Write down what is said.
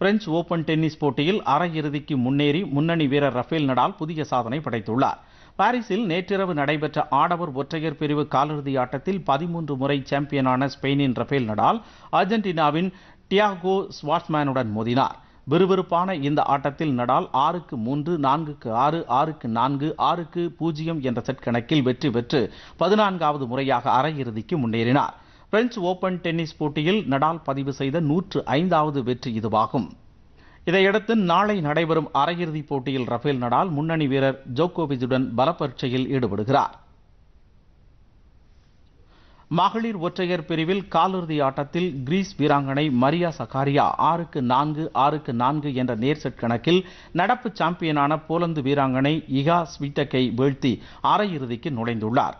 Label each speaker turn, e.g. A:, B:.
A: French Open tennis போட்டியில் அரையிறுதிக்கு முன்னேறி முன்னணி வீரர் ரஃபேல் நடால் புதிய சாதனை படைத்துள்ளார் பாரிஸில் நேற்றிரவு நடைபெற்ற ஆடவர் ஒற்றையர் பிரிவு காலிறுதி ஆட்டத்தில் பதிமூன்று முறை சாம்பியனான ஸ்பெயினின் ரஃபேல் நடால் அர்ஜென்டினாவின் டியாகோ ஸ்வாட்ஸ்மேனுடன் மோதினார் விறுவிறுப்பான இந்த ஆட்டத்தில் நடால் ஆறுக்கு மூன்று நான்குக்கு ஆறு ஆறுக்கு நான்கு ஆறுக்கு பூஜ்ஜியம் என்ற செட் கணக்கில் வெற்றி பெற்று பதினான்காவது முறையாக அரையிறுதிக்கு முன்னேறினார் பிரெஞ்சு ஓபன் டென்னிஸ் போட்டியில் நடால் பதிவு செய்த நூற்று ஐந்தாவது வெற்றி இதுவாகும் இதையடுத்து நாளை நடைபெறும் அரையிறுதிப் போட்டியில் ரஃபேல் நடால் முன்னணி வீரர் ஜோகோவிஜுடன் பலப்பரீட்சையில் ஈடுபடுகிறார் மகளிர் ஒற்றையர் பிரிவில் காலிறுதி ஆட்டத்தில் கிரீஸ் வீராங்கனை மரியா சகாரியா ஆறுக்கு நான்கு ஆறுக்கு நான்கு என்ற நேர்செட் கணக்கில் நடப்பு சாம்பியனான போலந்து வீராங்கனை இகா ஸ்வீட்டக்கை வீழ்த்தி அரையிறுதிக்கு நுழைந்துள்ளார்